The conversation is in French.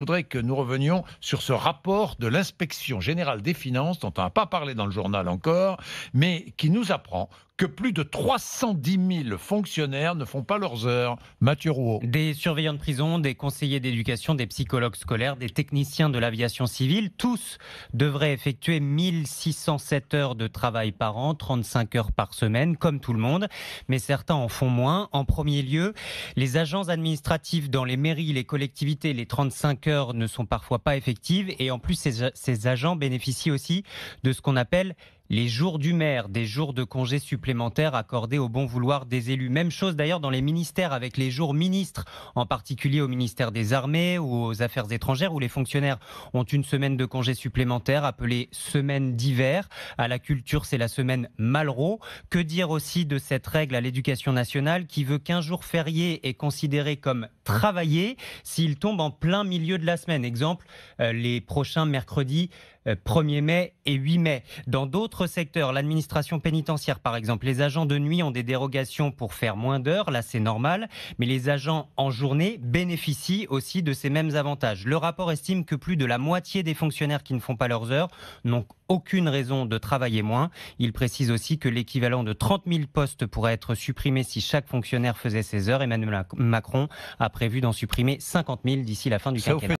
Je voudrais que nous revenions sur ce rapport de l'inspection générale des finances dont on n'a pas parlé dans le journal encore, mais qui nous apprend que plus de 310 000 fonctionnaires ne font pas leurs heures. Mathieu Rouault. Des surveillants de prison, des conseillers d'éducation, des psychologues scolaires, des techniciens de l'aviation civile, tous devraient effectuer 1607 heures de travail par an, 35 heures par semaine, comme tout le monde. Mais certains en font moins. En premier lieu, les agents administratifs dans les mairies, les collectivités, les 35 heures ne sont parfois pas effectives. Et en plus, ces, ces agents bénéficient aussi de ce qu'on appelle les jours du maire, des jours de congés supplémentaires accordés au bon vouloir des élus. Même chose d'ailleurs dans les ministères avec les jours ministres, en particulier au ministère des Armées ou aux Affaires étrangères où les fonctionnaires ont une semaine de congés supplémentaires appelée semaine d'hiver. À la culture, c'est la semaine Malraux. Que dire aussi de cette règle à l'éducation nationale qui veut qu'un jour férié est considéré comme Hein. travailler s'ils tombent en plein milieu de la semaine. Exemple, euh, les prochains mercredis. 1er euh, mai et 8 mai. Dans d'autres secteurs, l'administration pénitentiaire par exemple, les agents de nuit ont des dérogations pour faire moins d'heures, là c'est normal, mais les agents en journée bénéficient aussi de ces mêmes avantages. Le rapport estime que plus de la moitié des fonctionnaires qui ne font pas leurs heures n'ont aucune raison de travailler moins. Il précise aussi que l'équivalent de 30 000 postes pourrait être supprimé si chaque fonctionnaire faisait ses heures. Emmanuel Macron a prévu d'en supprimer 50 000 d'ici la fin du quinquennat.